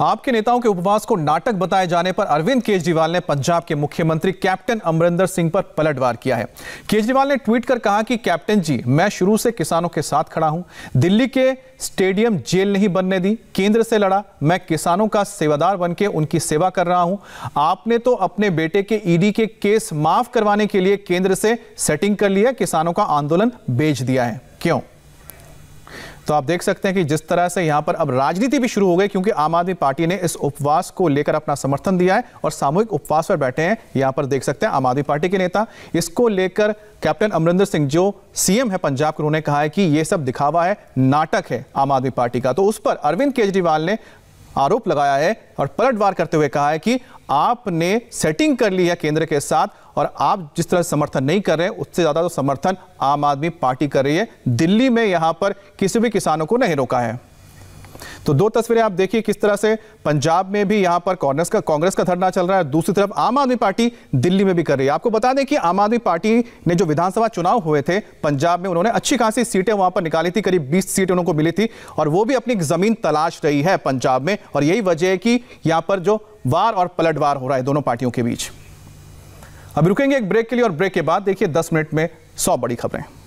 आपके नेताओं के उपवास को नाटक बताए जाने पर अरविंद केजरीवाल ने पंजाब के मुख्यमंत्री कैप्टन अमरिंदर सिंह पर पलटवार किया है केजरीवाल ने ट्वीट कर कहा कि कैप्टन जी मैं शुरू से किसानों के साथ खड़ा हूं दिल्ली के स्टेडियम जेल नहीं बनने दी केंद्र से लड़ा मैं किसानों का सेवादार बन के उनकी सेवा कर रहा हूं आपने तो अपने बेटे के ईडी के केस माफ करवाने के लिए केंद्र से सेटिंग कर लिया किसानों का आंदोलन बेच दिया है क्यों तो आप देख सकते हैं कि जिस तरह से यहां पर अब राजनीति भी शुरू हो गई क्योंकि आम आदमी पार्टी ने इस उपवास को लेकर अपना समर्थन दिया है और सामूहिक उपवास पर बैठे हैं यहां पर देख सकते हैं आम आदमी पार्टी के नेता इसको लेकर कैप्टन अमरिंदर सिंह जो सीएम है पंजाब के उन्होंने कहा है कि यह सब दिखावा है नाटक है आम आदमी पार्टी का तो उस पर अरविंद केजरीवाल ने आरोप लगाया है और पलटवार करते हुए कहा है कि आपने सेटिंग कर ली है केंद्र के साथ और आप जिस तरह समर्थन नहीं कर रहे हैं उससे ज़्यादा तो समर्थन आम आदमी पार्टी कर रही है दिल्ली में यहां पर किसी भी किसानों को नहीं रोका है तो दो तस्वीरें आप देखिए किस तरह से पंजाब में भी यहां पर कांग्रेस का कांग्रेस का धरना चल रहा है दूसरी तरफ आम आदमी पार्टी दिल्ली में भी कर रही है आपको बता दें कि आम आदमी पार्टी ने जो विधानसभा चुनाव हुए थे पंजाब में उन्होंने अच्छी खासी सीटें वहां पर निकाली थी करीब बीस सीट उनको मिली थी और वो भी अपनी जमीन तलाश रही है पंजाब में और यही वजह है कि यहां पर जो वार और पलटवार हो रहा है दोनों पार्टियों के बीच अब रुकेंगे एक ब्रेक के लिए और ब्रेक के बाद देखिए दस मिनट में सौ बड़ी खबरें